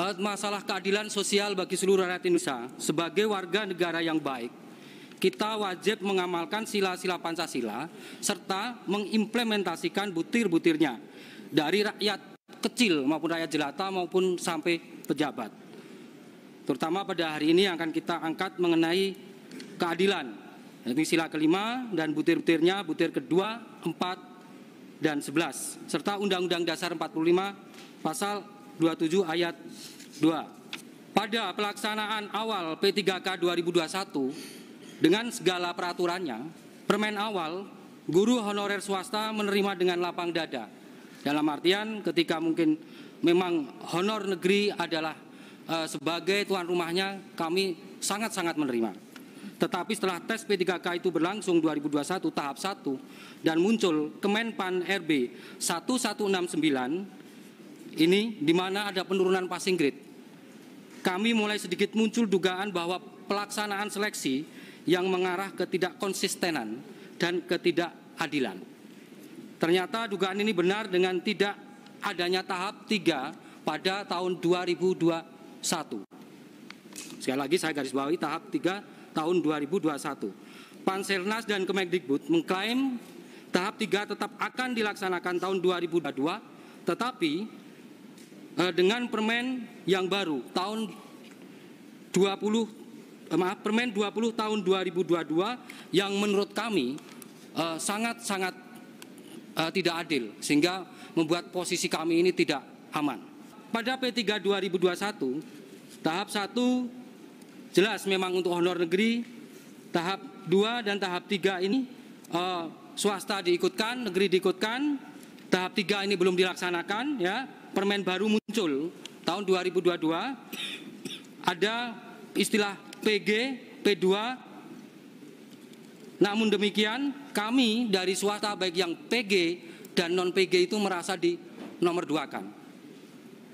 Eh, masalah keadilan sosial bagi seluruh rakyat Indonesia sebagai warga negara yang baik. Kita wajib mengamalkan sila-sila Pancasila serta mengimplementasikan butir-butirnya dari rakyat kecil maupun rakyat jelata maupun sampai pejabat. Terutama pada hari ini yang akan kita angkat mengenai keadilan. Yaitu sila kelima dan butir-butirnya, butir kedua, empat, dan sebelas, serta Undang-Undang Dasar 45 pasal 27 ayat 2. Pada pelaksanaan awal P3K 2021 dengan segala peraturannya, permen awal guru honorer swasta menerima dengan lapang dada. Dalam artian ketika mungkin memang honor negeri adalah eh, sebagai tuan rumahnya kami sangat-sangat menerima. Tetapi setelah tes P3K itu berlangsung 2021 tahap 1 dan muncul Kemenpan RB 1169 ini di mana ada penurunan passing grade. Kami mulai sedikit muncul dugaan bahwa pelaksanaan seleksi yang mengarah ke tidak konsistenan dan ketidakadilan. Ternyata dugaan ini benar dengan tidak adanya tahap 3 pada tahun 2021. Sekali lagi saya garis bawahi tahap 3 tahun 2021. Panselnas dan Kemendikbud mengklaim tahap 3 tetap akan dilaksanakan tahun 2022, tetapi uh, dengan permen yang baru tahun 20 puluh eh, maaf permen 20 tahun 2022 yang menurut kami eh, sangat-sangat uh, uh, tidak adil sehingga membuat posisi kami ini tidak aman. Pada P3 2021 tahap 1 jelas memang untuk honor negeri, tahap 2 dan tahap 3 ini uh, swasta diikutkan, negeri diikutkan. Tahap 3 ini belum dilaksanakan ya permen baru muncul tahun 2022 ada istilah PG, P2. Namun demikian, kami dari swasta baik yang PG dan non PG itu merasa di nomor dua kan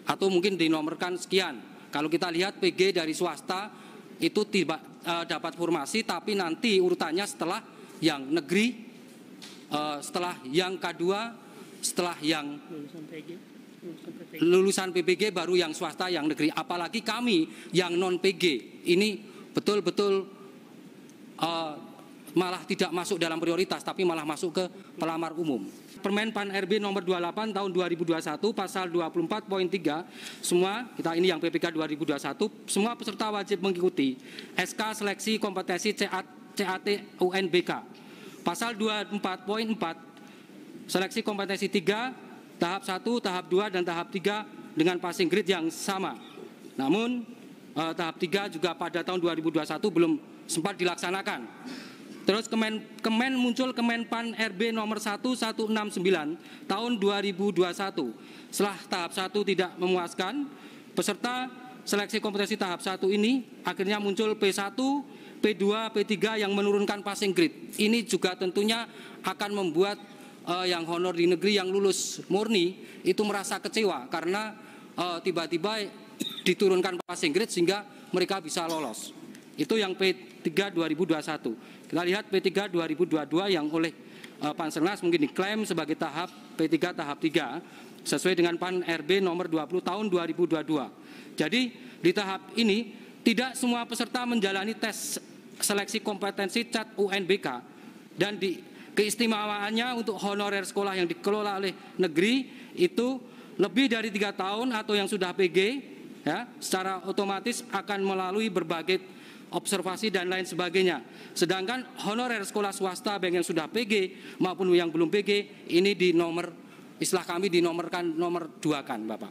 atau mungkin dinomorkan sekian. Kalau kita lihat PG dari swasta itu tiba, e, dapat formasi tapi nanti urutannya setelah yang negeri e, setelah yang K2 setelah yang lulusan PPG baru yang swasta yang negeri apalagi kami yang non PG ini betul-betul uh, malah tidak masuk dalam prioritas tapi malah masuk ke pelamar umum Permen Pan RB nomor 28 tahun 2021 pasal 24.3 semua kita ini yang PPK 2021 semua peserta wajib mengikuti SK seleksi kompetensi CAT, CAT UNBK pasal 24.4 seleksi kompetensi 3 tahap 1, tahap 2, dan tahap 3 dengan passing grade yang sama. Namun eh, tahap 3 juga pada tahun 2021 belum sempat dilaksanakan. Terus Kemen, Kemen muncul Kemenpan RB nomor 1169 tahun 2021. Setelah tahap 1 tidak memuaskan, peserta seleksi kompetensi tahap 1 ini akhirnya muncul P1, P2, P3 yang menurunkan passing grade. Ini juga tentunya akan membuat uh, yang honor di negeri yang lulus murni itu merasa kecewa karena uh, tiba-tiba diturunkan passing grade sehingga mereka bisa lolos. Itu yang P3 2021. Kita lihat P3 2022 yang oleh uh, Panselnas mungkin diklaim sebagai tahap P3 tahap 3 sesuai dengan PAN RB nomor 20 tahun 2022. Jadi di tahap ini tidak semua peserta menjalani tes seleksi kompetensi CAT UNBK dan di Keistimewaannya untuk honorer sekolah yang dikelola oleh negeri itu lebih dari tiga tahun atau yang sudah PG ya, secara otomatis akan melalui berbagai observasi dan lain sebagainya. Sedangkan honorer sekolah swasta baik yang sudah PG maupun yang belum PG ini di nomor istilah kami dinomorkan nomor dua kan Bapak.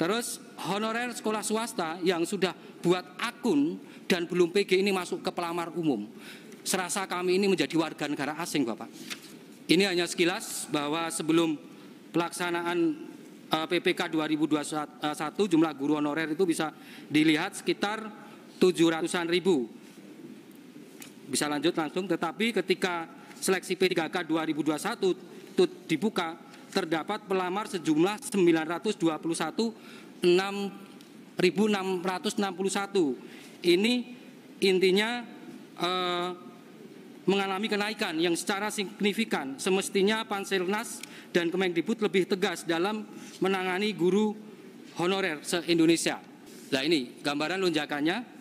Terus honorer sekolah swasta yang sudah buat akun dan belum PG ini masuk ke pelamar umum serasa kami ini menjadi warga negara asing, Bapak. Ini hanya sekilas bahwa sebelum pelaksanaan eh, PPK 2021 eh, jumlah guru honorer itu bisa dilihat sekitar 700-an ribu. Bisa lanjut langsung, tetapi ketika seleksi P3K 2021 itu dibuka, terdapat pelamar sejumlah 921 6.661. Ini intinya eh, mengalami kenaikan yang secara signifikan. Semestinya Panselnas dan Kemendikbud lebih tegas dalam menangani guru honorer se-Indonesia. Nah ini gambaran lonjakannya.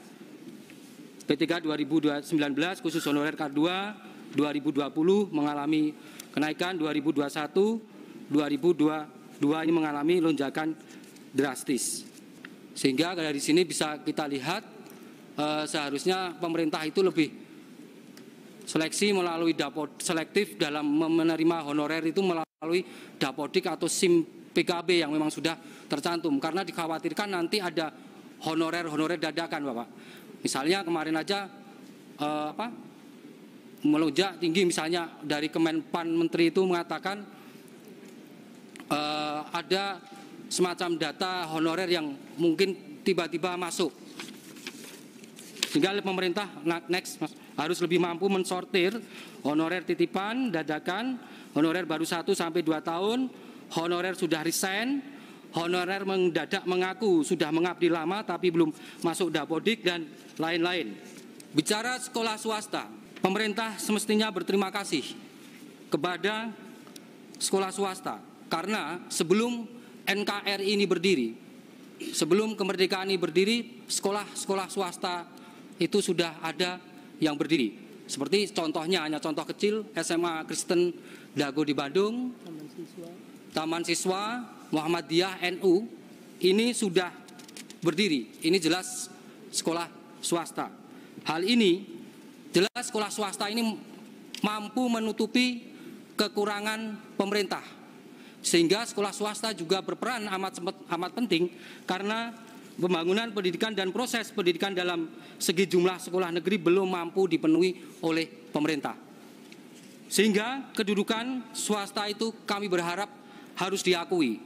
P3 2019 khusus honorer K2 2020 mengalami kenaikan 2021 2022 ini mengalami lonjakan drastis. Sehingga dari sini bisa kita lihat eh, seharusnya pemerintah itu lebih Seleksi melalui dapod selektif dalam menerima honorer itu melalui dapodik atau SIM PKB yang memang sudah tercantum karena dikhawatirkan nanti ada honorer-honorer dadakan, Bapak. Misalnya kemarin aja eh, apa? melonjak tinggi misalnya dari Kemenpan Menteri itu mengatakan eh, ada semacam data honorer yang mungkin tiba-tiba masuk sehingga pemerintah next harus lebih mampu mensortir honorer titipan dadakan, honorer baru satu sampai dua tahun, honorer sudah resign, honorer mendadak mengaku sudah mengabdi lama tapi belum masuk dapodik dan lain-lain. Bicara sekolah swasta, pemerintah semestinya berterima kasih kepada sekolah swasta karena sebelum NKRI ini berdiri, sebelum kemerdekaan ini berdiri, sekolah-sekolah swasta itu sudah ada yang berdiri. Seperti contohnya hanya contoh kecil SMA Kristen Dago di Bandung, Taman Siswa, Siswa Muhammadiyah NU ini sudah berdiri. Ini jelas sekolah swasta. Hal ini jelas sekolah swasta ini mampu menutupi kekurangan pemerintah. Sehingga sekolah swasta juga berperan amat amat penting karena pembangunan pendidikan dan proses pendidikan dalam segi jumlah sekolah negeri belum mampu dipenuhi oleh pemerintah. Sehingga kedudukan swasta itu kami berharap harus diakui.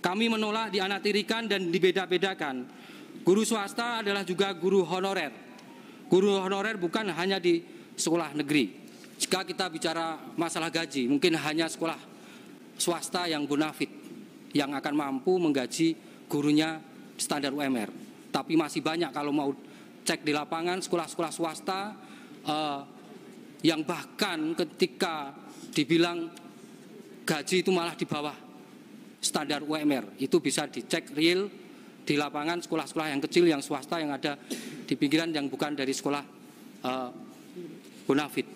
Kami menolak dianatirikan dan dibeda-bedakan. Guru swasta adalah juga guru honorer. Guru honorer bukan hanya di sekolah negeri. Jika kita bicara masalah gaji, mungkin hanya sekolah swasta yang bonafit yang akan mampu menggaji gurunya standar UMR. Tapi masih banyak kalau mau cek di lapangan sekolah-sekolah swasta eh, yang bahkan ketika dibilang gaji itu malah di bawah standar UMR. Itu bisa dicek real di lapangan sekolah-sekolah yang kecil, yang swasta, yang ada di pinggiran, yang bukan dari sekolah eh, bonafit.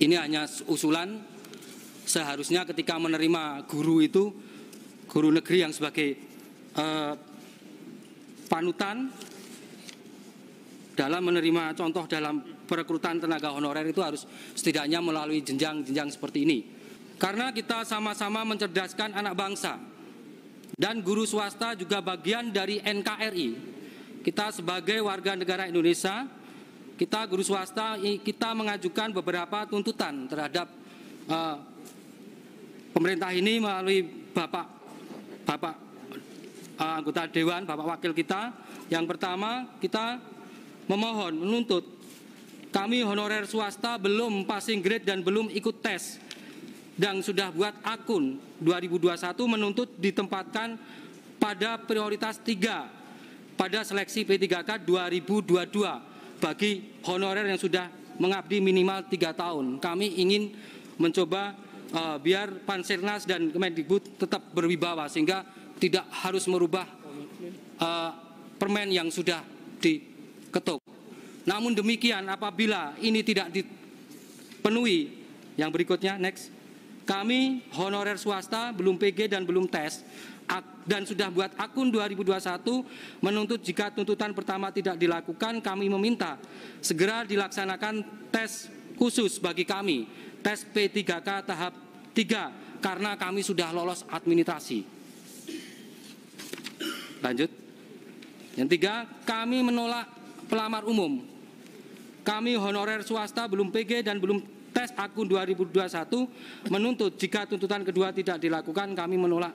Ini hanya usulan. Seharusnya ketika menerima guru itu, guru negeri yang sebagai eh, panutan dalam menerima contoh dalam perekrutan tenaga honorer itu harus setidaknya melalui jenjang-jenjang seperti ini. Karena kita sama-sama mencerdaskan anak bangsa dan guru swasta juga bagian dari NKRI. Kita sebagai warga negara Indonesia, kita guru swasta kita mengajukan beberapa tuntutan terhadap uh, pemerintah ini melalui Bapak Bapak anggota dewan, Bapak Wakil kita. Yang pertama, kita memohon menuntut kami honorer swasta belum passing grade dan belum ikut tes dan sudah buat akun 2021 menuntut ditempatkan pada prioritas 3 pada seleksi P3K 2022 bagi honorer yang sudah mengabdi minimal 3 tahun. Kami ingin mencoba uh, biar Pansirnas dan Kemendikbud tetap berwibawa sehingga tidak harus merubah uh, permen yang sudah diketuk. Namun demikian, apabila ini tidak dipenuhi, yang berikutnya next, kami honorer swasta belum PG dan belum tes dan sudah buat akun 2021 menuntut jika tuntutan pertama tidak dilakukan kami meminta segera dilaksanakan tes khusus bagi kami tes P3K tahap 3 karena kami sudah lolos administrasi. Lanjut. Yang tiga, kami menolak pelamar umum. Kami honorer swasta belum PG dan belum tes akun 2021 menuntut jika tuntutan kedua tidak dilakukan kami menolak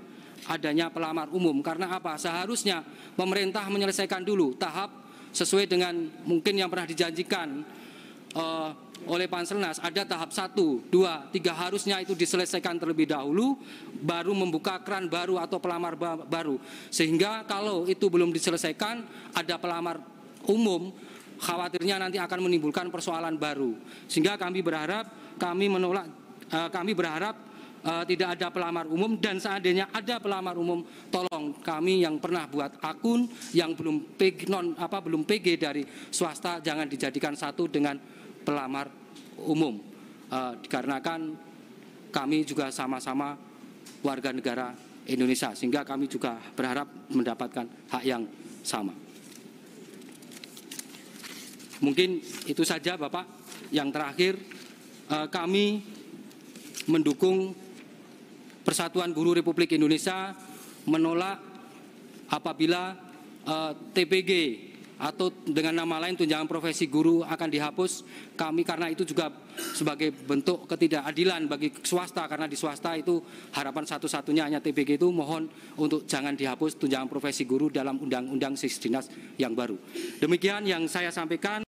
adanya pelamar umum karena apa seharusnya pemerintah menyelesaikan dulu tahap sesuai dengan mungkin yang pernah dijanjikan uh, oleh Panselnas ada tahap 1, 2, tiga harusnya itu diselesaikan terlebih dahulu baru membuka keran baru atau pelamar baru. Sehingga kalau itu belum diselesaikan ada pelamar umum khawatirnya nanti akan menimbulkan persoalan baru. Sehingga kami berharap kami menolak eh, kami berharap eh, tidak ada pelamar umum dan seandainya ada pelamar umum tolong kami yang pernah buat akun yang belum PG non apa belum PG dari swasta jangan dijadikan satu dengan pelamar umum e, dikarenakan kami juga sama-sama warga negara Indonesia sehingga kami juga berharap mendapatkan hak yang sama. Mungkin itu saja Bapak. Yang terakhir e, kami mendukung Persatuan Guru Republik Indonesia menolak apabila e, eh, TPG atau dengan nama lain tunjangan profesi guru akan dihapus. Kami karena itu juga sebagai bentuk ketidakadilan bagi swasta karena di swasta itu harapan satu-satunya hanya TPG itu mohon untuk jangan dihapus tunjangan profesi guru dalam undang-undang sisdinas yang baru. Demikian yang saya sampaikan.